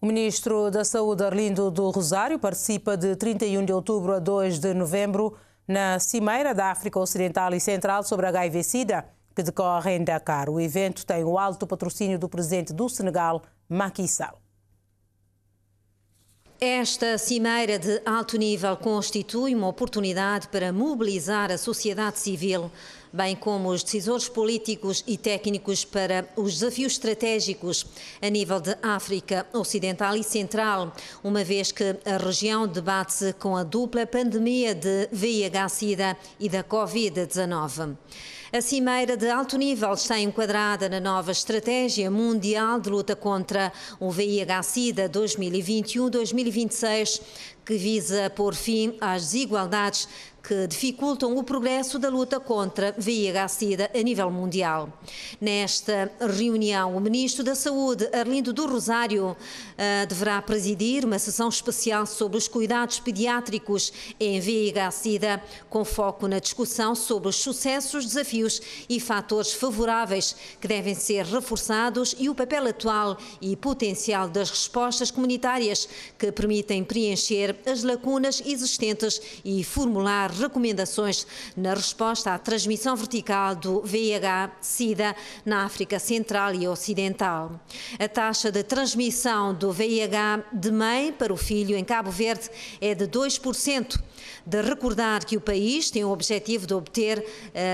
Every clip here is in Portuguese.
O ministro da Saúde, Arlindo do Rosário, participa de 31 de outubro a 2 de novembro na Cimeira da África Ocidental e Central sobre HIV-Sida, que decorre em Dakar. O evento tem o alto patrocínio do presidente do Senegal, Macky Sall. Esta cimeira de alto nível constitui uma oportunidade para mobilizar a sociedade civil bem como os decisores políticos e técnicos para os desafios estratégicos a nível de África Ocidental e Central, uma vez que a região debate-se com a dupla pandemia de VIH-Sida e da Covid-19. A cimeira de alto nível está enquadrada na nova Estratégia Mundial de Luta contra o VIH-Sida 2021-2026, que visa pôr fim às desigualdades que dificultam o progresso da luta contra VIH-Sida a nível mundial. Nesta reunião, o Ministro da Saúde, Arlindo do Rosário, eh, deverá presidir uma sessão especial sobre os cuidados pediátricos em VIH-Sida, com foco na discussão sobre os sucessos, desafios e fatores favoráveis que devem ser reforçados e o papel atual e potencial das respostas comunitárias que permitem preencher as lacunas existentes e formular recomendações na resposta à transmissão vertical do VIH-Sida na África Central e Ocidental. A taxa de transmissão do VIH de mãe para o filho em Cabo Verde é de 2%. De recordar que o país tem o objetivo de obter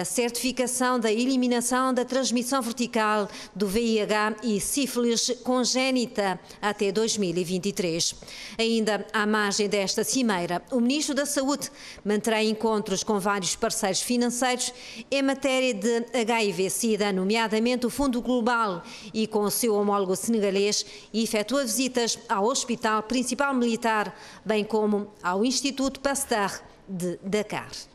a certificação da eliminação da transmissão vertical do VIH e sífilis congénita até 2023. Ainda à margem desta cimeira, o Ministro da Saúde manterá encontros com vários parceiros financeiros em matéria de HIV-Sida, nomeadamente o Fundo Global, e com o seu homólogo senegalês, e efetua visitas ao Hospital Principal Militar, bem como ao Instituto Pasteur de Dakar.